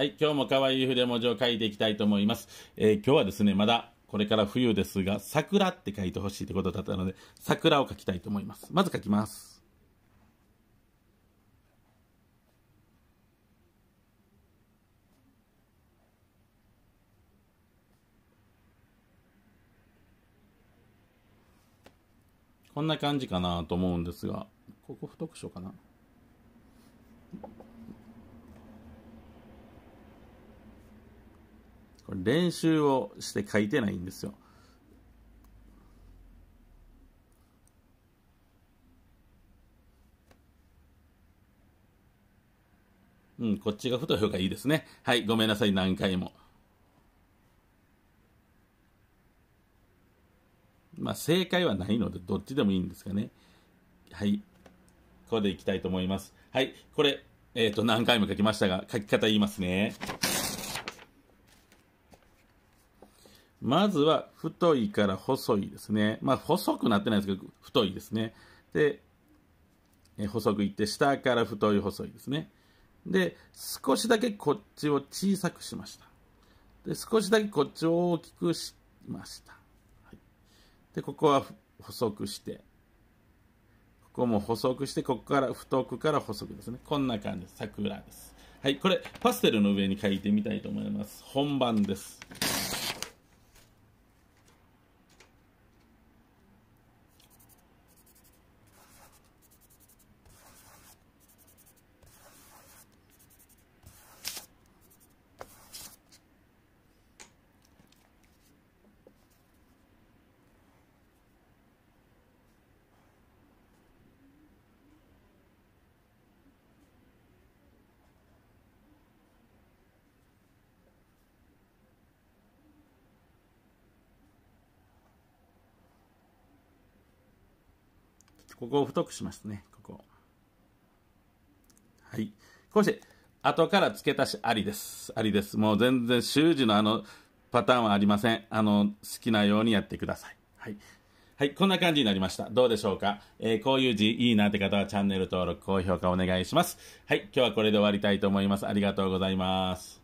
はい、今日も可愛い筆文字を書いていきたいと思います。えー、今日はですね、まだこれから冬ですが、桜って書いてほしいってことだったので、桜を書きたいと思います。まず書きます。こんな感じかなと思うんですが、ここ太くしようかな。練習をして書いてないんですよ。うん、こっちが太い方がいいですね。はい、ごめんなさい、何回も。まあ、正解はないので、どっちでもいいんですかね。はい。これでいきたいと思います。はい。これ、えっ、ー、と、何回も書きましたが、書き方言いますね。まずは太いから細いですね。まあ、細くなってないですけど、太いですね。で、え細くいって、下から太い、細いですね。で、少しだけこっちを小さくしました。で、少しだけこっちを大きくしました。はい、で、ここは細くして、ここも細くして、ここから太くから細くですね。こんな感じです。桜です。はい、これ、パステルの上に書いてみたいと思います。本番です。ここを太くしますね、ここ。はい。こうして、後から付け足しありです。ありです。もう全然習字のあのパターンはありません。あの、好きなようにやってください。はい。はい、こんな感じになりました。どうでしょうか、えー、こういう字いいなって方はチャンネル登録、高評価お願いします。はい、今日はこれで終わりたいと思います。ありがとうございます。